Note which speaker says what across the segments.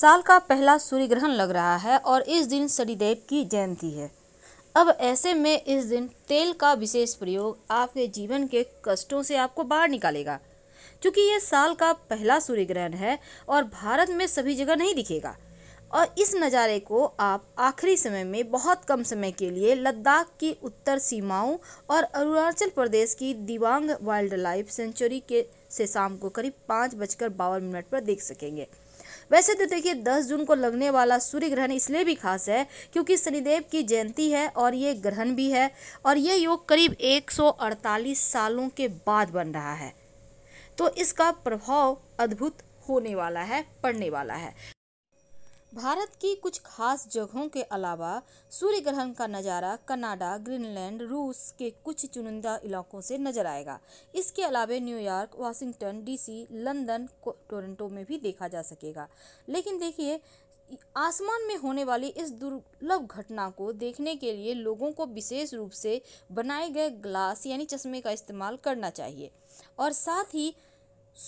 Speaker 1: साल का पहला सूर्य ग्रहण लग रहा है और इस दिन शनिदेव की जयंती है अब ऐसे में इस दिन तेल का विशेष प्रयोग आपके जीवन के कष्टों से आपको बाहर निकालेगा क्योंकि ये साल का पहला सूर्य ग्रहण है और भारत में सभी जगह नहीं दिखेगा और इस नज़ारे को आप आखिरी समय में बहुत कम समय के लिए लद्दाख की उत्तर सीमाओं और अरुणाचल प्रदेश की दिवांग वाइल्ड लाइफ सेंचुरी के से शाम को करीब पाँच बजकर बावन मिनट पर देख सकेंगे वैसे तो देखिए दस जून को लगने वाला सूर्य ग्रहण इसलिए भी खास है क्योंकि शनिदेव की जयंती है और ये ग्रहण भी है और ये योग करीब 148 सालों के बाद बन रहा है तो इसका प्रभाव अद्भुत होने वाला है पड़ने वाला है भारत की कुछ खास जगहों के अलावा सूर्य ग्रहण का नज़ारा कनाडा ग्रीनलैंड रूस के कुछ चुनिंदा इलाकों से नज़र आएगा इसके अलावे New York Washington DC London Toronto में भी देखा जा सकेगा लेकिन देखिए आसमान में होने वाली इस दुर्लभ घटना को देखने के लिए लोगों को विशेष रूप से बनाए गए ग्लास यानी चश्मे का इस्तेमाल करना चाहिए और साथ ही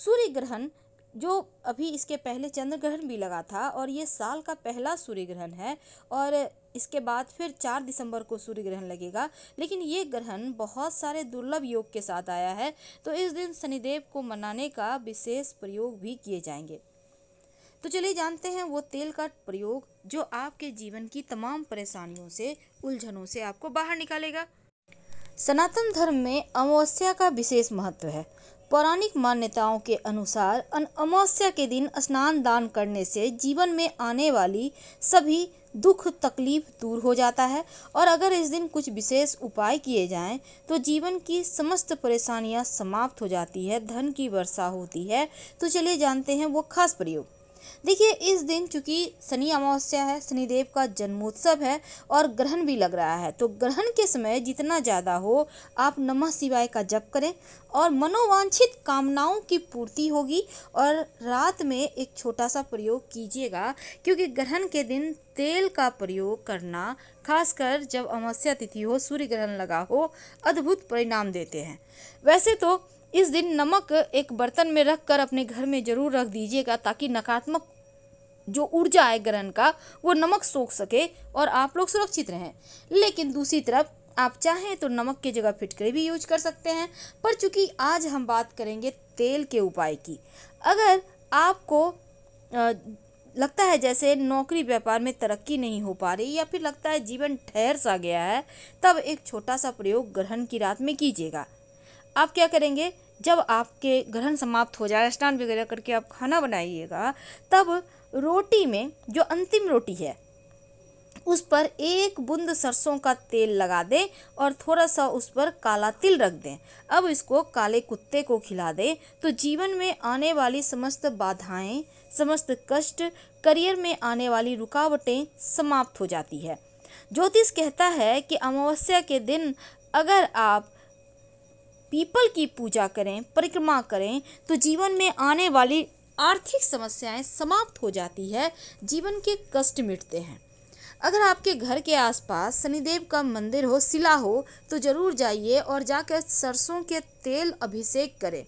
Speaker 1: सूर्य ग्रहण जो अभी इसके पहले चंद्र ग्रहण भी लगा था और ये साल का पहला सूर्य ग्रहण है और इसके बाद फिर चार दिसंबर को सूर्य ग्रहण लगेगा लेकिन ये ग्रहण बहुत सारे दुर्लभ योग के साथ आया है तो इस दिन शनिदेव को मनाने का विशेष प्रयोग भी किए जाएंगे तो चलिए जानते हैं वो तेल का प्रयोग जो आपके जीवन की तमाम परेशानियों से उलझनों से आपको बाहर निकालेगा सनातन धर्म में अमावस्या का विशेष महत्व है पौराणिक मान्यताओं के अनुसार अन अमावस्या के दिन स्नान दान करने से जीवन में आने वाली सभी दुख तकलीफ दूर हो जाता है और अगर इस दिन कुछ विशेष उपाय किए जाएं तो जीवन की समस्त परेशानियां समाप्त हो जाती है धन की वर्षा होती है तो चलिए जानते हैं वो खास प्रयोग देखिए इस दिन चूंकि शनि अमावस्या है शनिदेव का जन्मोत्सव है और ग्रहण भी लग रहा है तो ग्रहण के समय जितना ज़्यादा हो आप नमः शिवाय का जप करें और मनोवांछित कामनाओं की पूर्ति होगी और रात में एक छोटा सा प्रयोग कीजिएगा क्योंकि ग्रहण के दिन तेल का प्रयोग करना खासकर जब अमावस्या तिथि हो सूर्य ग्रहण लगा हो अद्भुत परिणाम देते हैं वैसे तो इस दिन नमक एक बर्तन में रख कर अपने घर में ज़रूर रख दीजिएगा ताकि नकारात्मक जो ऊर्जा है ग्रहण का वो नमक सोख सके और आप लोग सुरक्षित रहें लेकिन दूसरी तरफ आप चाहें तो नमक की जगह फिटकरी भी यूज कर सकते हैं पर चूंकि आज हम बात करेंगे तेल के उपाय की अगर आपको लगता है जैसे नौकरी व्यापार में तरक्की नहीं हो पा रही या फिर लगता है जीवन ठहर सा गया है तब एक छोटा सा प्रयोग ग्रहण की रात में कीजिएगा आप क्या करेंगे जब आपके ग्रहण समाप्त हो जाए स्नान वगैरह करके आप खाना बनाइएगा तब रोटी में जो अंतिम रोटी है उस पर एक बूंद सरसों का तेल लगा दें और थोड़ा सा उस पर काला तिल रख दें अब इसको काले कुत्ते को खिला दें तो जीवन में आने वाली समस्त बाधाएं समस्त कष्ट करियर में आने वाली रुकावटें समाप्त हो जाती है ज्योतिष कहता है कि अमावस्या के दिन अगर आप पीपल की पूजा करें परिक्रमा करें तो जीवन में आने वाली आर्थिक समस्याएं समाप्त हो जाती है जीवन के कष्ट मिटते हैं अगर आपके घर के आसपास शनिदेव का मंदिर हो शिला हो तो ज़रूर जाइए और जाकर सरसों के तेल अभिषेक करें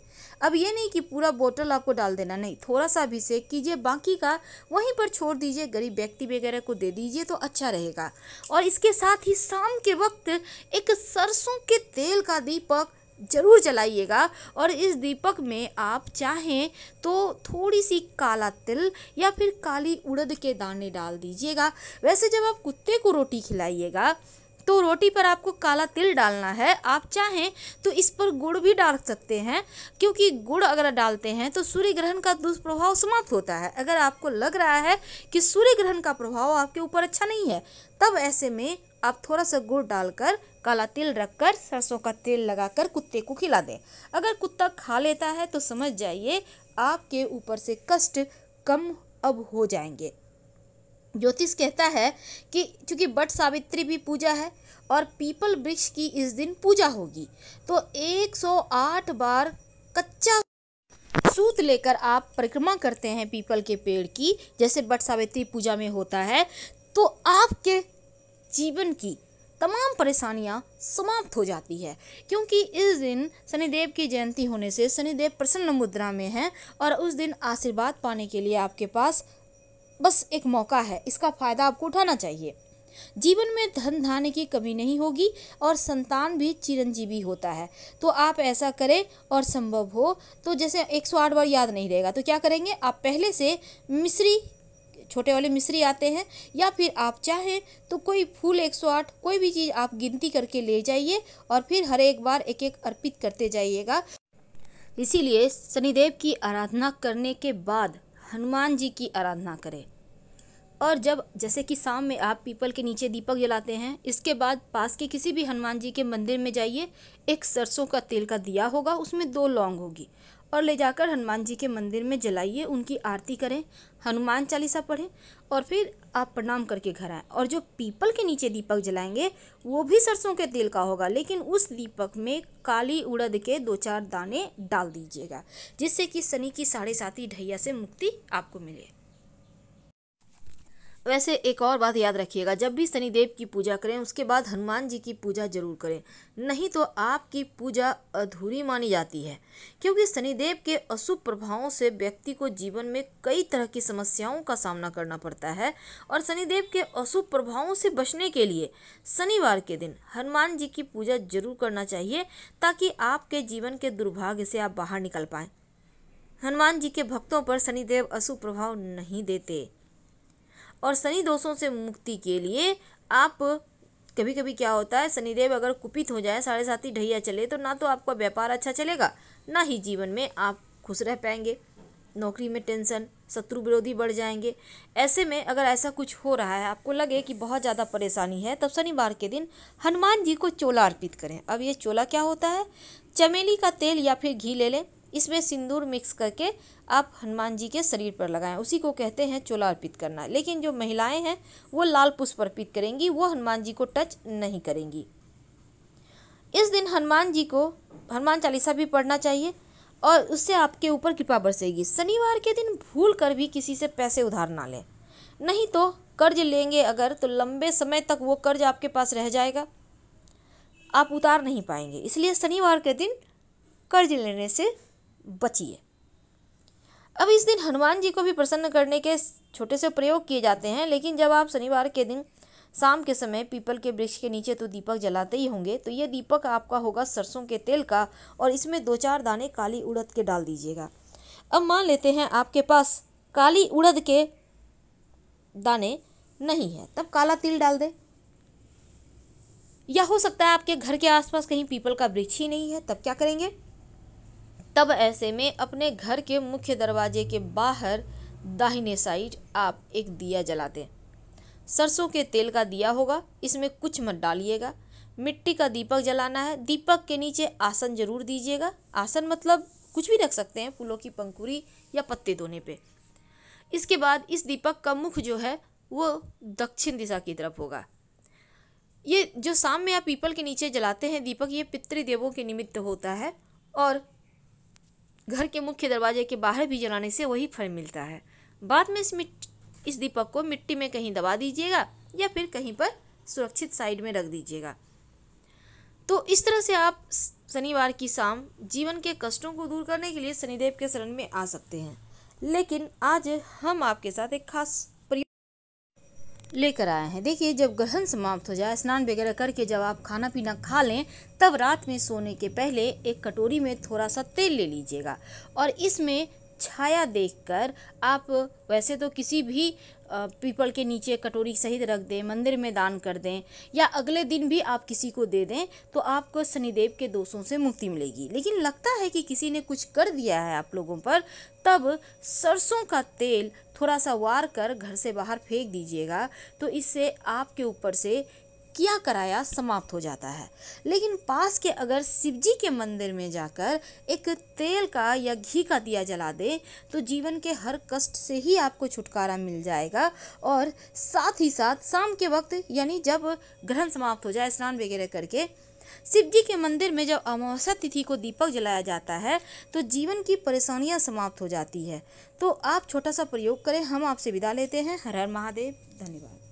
Speaker 1: अब ये नहीं कि पूरा बोतल आपको डाल देना नहीं थोड़ा सा अभिषेक कीजिए बाकी का वहीं पर छोड़ दीजिए गरीब व्यक्ति वगैरह को दे दीजिए तो अच्छा रहेगा और इसके साथ ही शाम के वक्त एक सरसों के तेल का दीपक ज़रूर जलाइएगा और इस दीपक में आप चाहें तो थोड़ी सी काला तिल या फिर काली उड़द के दाने डाल दीजिएगा वैसे जब आप कुत्ते को रोटी खिलाइएगा तो रोटी पर आपको काला तिल डालना है आप चाहें तो इस पर गुड़ भी डाल सकते हैं क्योंकि गुड़ अगर डालते हैं तो सूर्य ग्रहण का दुष्प्रभाव समाप्त होता है अगर आपको लग रहा है कि सूर्य ग्रहण का प्रभाव आपके ऊपर अच्छा नहीं है तब ऐसे में आप थोड़ा सा गुड़ डालकर काला तिल रखकर सरसों का तेल लगाकर कुत्ते को खिला दें अगर कुत्ता खा लेता है तो समझ जाइए आपके ऊपर से कष्ट कम अब हो जाएंगे ज्योतिष कहता है कि चूँकि बट सावित्री भी पूजा है और पीपल वृक्ष की इस दिन पूजा होगी तो 108 बार कच्चा सूत लेकर आप परिक्रमा करते हैं पीपल के पेड़ की जैसे बट सावित्री पूजा में होता है तो आपके जीवन की तमाम परेशानियां समाप्त हो जाती है क्योंकि इस दिन शनिदेव की जयंती होने से शनिदेव प्रसन्न मुद्रा में हैं और उस दिन आशीर्वाद पाने के लिए आपके पास बस एक मौका है इसका फ़ायदा आपको उठाना चाहिए जीवन में धन धान्य की कमी नहीं होगी और संतान भी चिरंजीवी होता है तो आप ऐसा करें और संभव हो तो जैसे 108 बार याद नहीं रहेगा तो क्या करेंगे आप पहले से मिश्री छोटे वाले मिश्री आते हैं या फिर आप चाहें तो कोई फूल 108 कोई भी चीज़ आप गिनती करके ले जाइए और फिर हर एक बार एक एक अर्पित करते जाइएगा इसीलिए शनिदेव की आराधना करने के बाद हनुमान जी की आराधना करें और जब जैसे कि शाम में आप पीपल के नीचे दीपक जलाते हैं इसके बाद पास के किसी भी हनुमान जी के मंदिर में जाइए एक सरसों का तेल का दिया होगा उसमें दो लौंग होगी और ले जाकर हनुमान जी के मंदिर में जलाइए उनकी आरती करें हनुमान चालीसा पढ़ें और फिर आप प्रणाम करके घर आएँ और जो पीपल के नीचे दीपक जलाएंगे वो भी सरसों के तेल का होगा लेकिन उस दीपक में काली उड़द के दो चार दाने डाल दीजिएगा जिससे कि शनि की साढ़े साथी ढैया से मुक्ति आपको मिले वैसे एक और बात याद रखिएगा जब भी शनिदेव की पूजा करें उसके बाद हनुमान जी की पूजा जरूर करें नहीं तो आपकी पूजा अधूरी मानी जाती है क्योंकि शनिदेव के अशुभ प्रभावों से व्यक्ति को जीवन में कई तरह की समस्याओं का सामना करना पड़ता है और शनिदेव के अशुभ प्रभावों से बचने के लिए शनिवार के दिन हनुमान जी की पूजा जरूर करना चाहिए ताकि आपके जीवन के दुर्भाग्य से आप बाहर निकल पाएँ हनुमान जी के भक्तों पर शनिदेव अशुभ प्रभाव नहीं देते और शनि दोषों से मुक्ति के लिए आप कभी कभी क्या होता है शनिदेव अगर कुपित हो जाए साढ़े ही ढैया चले तो ना तो आपका व्यापार अच्छा चलेगा ना ही जीवन में आप खुश रह पाएंगे नौकरी में टेंशन शत्रु विरोधी बढ़ जाएंगे ऐसे में अगर ऐसा कुछ हो रहा है आपको लगे कि बहुत ज़्यादा परेशानी है तब शनिवार के दिन हनुमान जी को चोला अर्पित करें अब ये चोला क्या होता है चमेली का तेल या फिर घी ले लें इसमें सिंदूर मिक्स करके आप हनुमान जी के शरीर पर लगाएं उसी को कहते हैं चोला अर्पित करना लेकिन जो महिलाएं हैं वो लाल पुष्प अर्पित करेंगी वो हनुमान जी को टच नहीं करेंगी इस दिन हनुमान जी को हनुमान चालीसा भी पढ़ना चाहिए और उससे आपके ऊपर कृपा बरसेगी शनिवार के दिन भूल कर भी किसी से पैसे उधार ना लें नहीं तो कर्ज लेंगे अगर तो लंबे समय तक वो कर्ज आपके पास रह जाएगा आप उतार नहीं पाएंगे इसलिए शनिवार के दिन कर्ज लेने से बचिए अब इस दिन हनुमान जी को भी प्रसन्न करने के छोटे से प्रयोग किए जाते हैं लेकिन जब आप शनिवार के दिन शाम के समय पीपल के वृक्ष के नीचे तो दीपक जलाते ही होंगे तो ये दीपक आपका होगा सरसों के तेल का और इसमें दो चार दाने काली उड़द के डाल दीजिएगा अब मान लेते हैं आपके पास काली उड़द के दाने नहीं है तब काला तिल डाल दें या हो सकता है आपके घर के आसपास कहीं पीपल का वृक्ष ही नहीं है तब क्या करेंगे तब ऐसे में अपने घर के मुख्य दरवाजे के बाहर दाहिने साइड आप एक दिया जला दें सरसों के तेल का दिया होगा इसमें कुछ मत डालिएगा मिट्टी का दीपक जलाना है दीपक के नीचे आसन जरूर दीजिएगा आसन मतलब कुछ भी रख सकते हैं फूलों की पंखुरी या पत्ते धोने पे इसके बाद इस दीपक का मुख जो है वो दक्षिण दिशा की तरफ होगा ये जो शाम में आप पीपल के नीचे जलाते हैं दीपक ये पितृदेवों के निमित्त होता है और घर के मुख्य दरवाजे के बाहर भी जलाने से वही फल मिलता है बाद में इस मिट्टी इस दीपक को मिट्टी में कहीं दबा दीजिएगा या फिर कहीं पर सुरक्षित साइड में रख दीजिएगा तो इस तरह से आप शनिवार की शाम जीवन के कष्टों को दूर करने के लिए शनिदेव के शरण में आ सकते हैं लेकिन आज हम आपके साथ एक खास लेकर आए हैं देखिए जब ग्रहण समाप्त हो जाए स्नान वगैरह करके जब आप खाना पीना खा लें तब रात में सोने के पहले एक कटोरी में थोड़ा सा तेल ले लीजिएगा और इसमें छाया देखकर आप वैसे तो किसी भी पीपल के नीचे कटोरी सहित रख दें मंदिर में दान कर दें या अगले दिन भी आप किसी को दे दें तो आपको शनिदेव के दोषों से मुक्ति मिलेगी लेकिन लगता है कि किसी ने कुछ कर दिया है आप लोगों पर तब सरसों का तेल थोड़ा सा वार कर घर से बाहर फेंक दीजिएगा तो इससे आपके ऊपर से किया कराया समाप्त हो जाता है लेकिन पास के अगर शिवजी के मंदिर में जाकर एक तेल का या घी का दिया जला दें तो जीवन के हर कष्ट से ही आपको छुटकारा मिल जाएगा और साथ ही साथ शाम के वक्त यानी जब ग्रहण समाप्त हो जाए स्नान वगैरह करके शिव जी के मंदिर में जब अमावस्या तिथि को दीपक जलाया जाता है तो जीवन की परेशानियां समाप्त हो जाती है तो आप छोटा सा प्रयोग करें हम आपसे विदा लेते हैं हर हर महादेव धन्यवाद